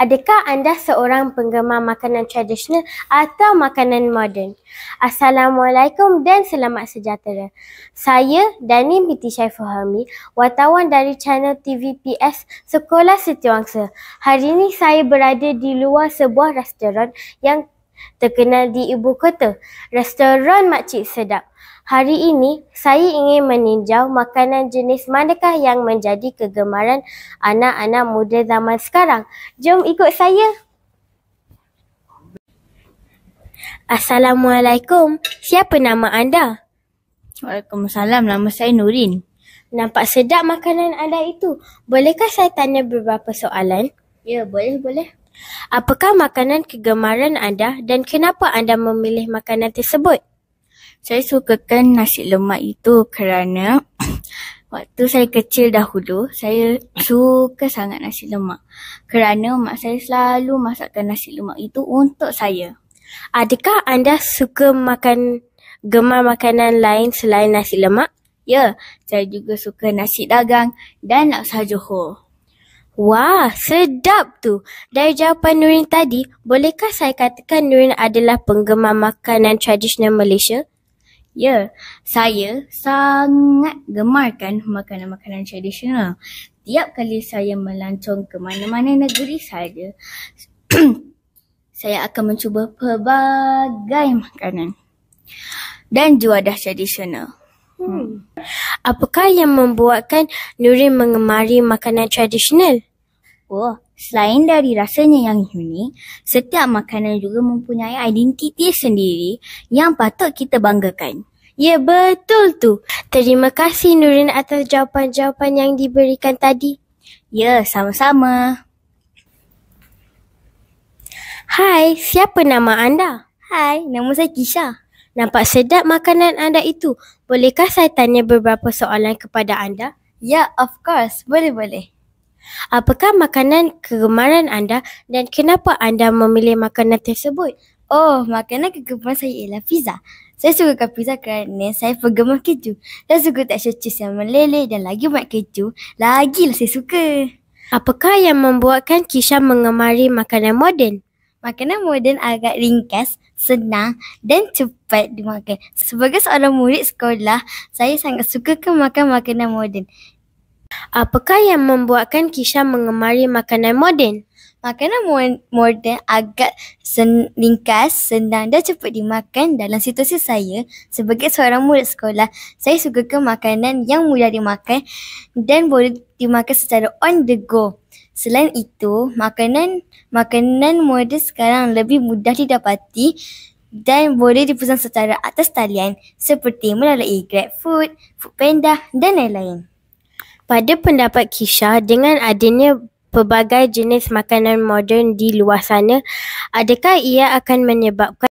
Adakah anda seorang penggemar makanan tradisional atau makanan moden? Assalamualaikum dan selamat sejahtera. Saya Dani Binti Syaifahami, wartawan dari channel TVPS Sekolah Setiawangsa. Hari ini saya berada di luar sebuah restoran yang terkenal di ibu kota, Restoran Makcik Sedap. Hari ini, saya ingin meninjau makanan jenis manakah yang menjadi kegemaran anak-anak muda zaman sekarang. Jom ikut saya. Assalamualaikum. Siapa nama anda? Waalaikumsalam. Nama saya Nurin. Nampak sedap makanan anda itu. Bolehkah saya tanya beberapa soalan? Ya, boleh, boleh. Apakah makanan kegemaran anda dan kenapa anda memilih makanan tersebut? Saya sukakan nasi lemak itu kerana waktu saya kecil dahulu, saya suka sangat nasi lemak. Kerana mak saya selalu masakkan nasi lemak itu untuk saya. Adakah anda suka makan gemar makanan lain selain nasi lemak? Ya, saya juga suka nasi dagang dan laksa Johor. Wah, sedap tu. Dari jawapan Nurin tadi, bolehkah saya katakan Nurin adalah penggemar makanan tradisional Malaysia? Ya, saya sangat gemarkan makanan-makanan tradisional. Tiap kali saya melancong ke mana-mana negeri saya, saya akan mencuba pelbagai makanan dan juadah tradisional. Hmm. hmm. Apakah yang membuatkan Nurin mengemari makanan tradisional? oh, Selain dari rasanya yang unik, setiap makanan juga mempunyai identiti sendiri yang patut kita banggakan. Ya, betul tu. Terima kasih Nurin atas jawapan-jawapan yang diberikan tadi. Ya, sama-sama. Hai, siapa nama anda? Hai, nama saya Kisha. Nampak sedap makanan anda itu. Bolehkah saya tanya beberapa soalan kepada anda? Ya, of course. Boleh-boleh. Apakah makanan kegemaran anda dan kenapa anda memilih makanan tersebut? Oh, makanan kegemaran saya ialah pizza. Saya suka pizza kerana saya penggemar keju. dan suka tekstur cheese yang meleleh dan lagi banyak keju, lagi lah saya suka. Apakah yang membuatkan Kisha mengemari makanan moden? Makanan moden agak ringkas, senang dan cepat dimakan. Sebagai seorang murid sekolah, saya sangat suka makan makanan moden. Apakah yang membuatkan Kisha mengemari makanan moden? Makanan moden agak sen- ringkas, senang dan cepat dimakan dalam situasi saya sebagai seorang murid sekolah. Saya suka ke makanan yang mudah dimakan dan boleh dimakan secara on the go. Selain itu, makanan makanan moden sekarang lebih mudah didapati dan boleh dipesan secara atas talian seperti melalui GrabFood, FoodPanda dan lain-lain. Pada pendapat Kisha, dengan adanya pelbagai jenis makanan moden di luar sana, adakah ia akan menyebabkan